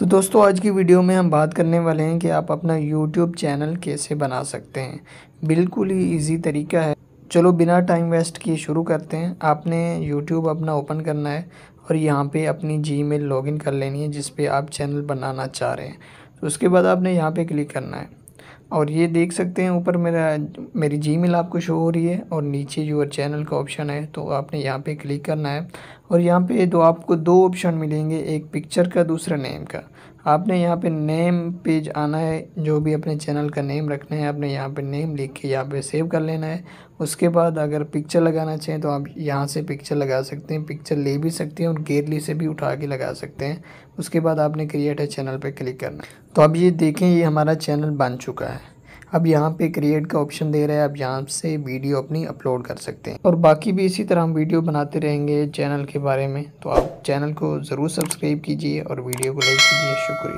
तो दोस्तों आज की वीडियो में हम बात करने वाले हैं कि आप अपना यूट्यूब चैनल कैसे बना सकते हैं बिल्कुल ही इजी तरीका है चलो बिना टाइम वेस्ट किए शुरू करते हैं आपने यूट्यूब अपना ओपन करना है और यहाँ पे अपनी जी मेल लॉगिन कर लेनी है जिस पे आप चैनल बनाना चाह रहे हैं तो उसके बाद आपने यहाँ पे क्लिक करना है और ये देख सकते हैं ऊपर मेरा मेरी जीमेल आपको शो हो रही है और नीचे जो चैनल का ऑप्शन है तो आपने यहाँ पे क्लिक करना है और यहाँ पे दो तो आपको दो ऑप्शन मिलेंगे एक पिक्चर का दूसरा नेम का आपने यहाँ पे नेम पेज आना है जो भी अपने चैनल का नेम रखना है आपने यहाँ पे नेम लिख के यहाँ पे सेव कर लेना है उसके बाद अगर पिक्चर लगाना चाहें तो आप यहाँ से पिक्चर लगा सकते हैं पिक्चर ले भी सकते हैं और गेरली से भी उठा के लगा सकते हैं उसके बाद आपने क्रिएट है चैनल पर क्लिक करना है तो अब ये देखें ये हमारा चैनल बन चुका है अब यहाँ पे क्रिएट का ऑप्शन दे रहा है आप यहाँ से वीडियो अपनी अपलोड कर सकते हैं और बाकी भी इसी तरह हम वीडियो बनाते रहेंगे चैनल के बारे में तो आप चैनल को ज़रूर सब्सक्राइब कीजिए और वीडियो को लाइक कीजिए शुक्रिया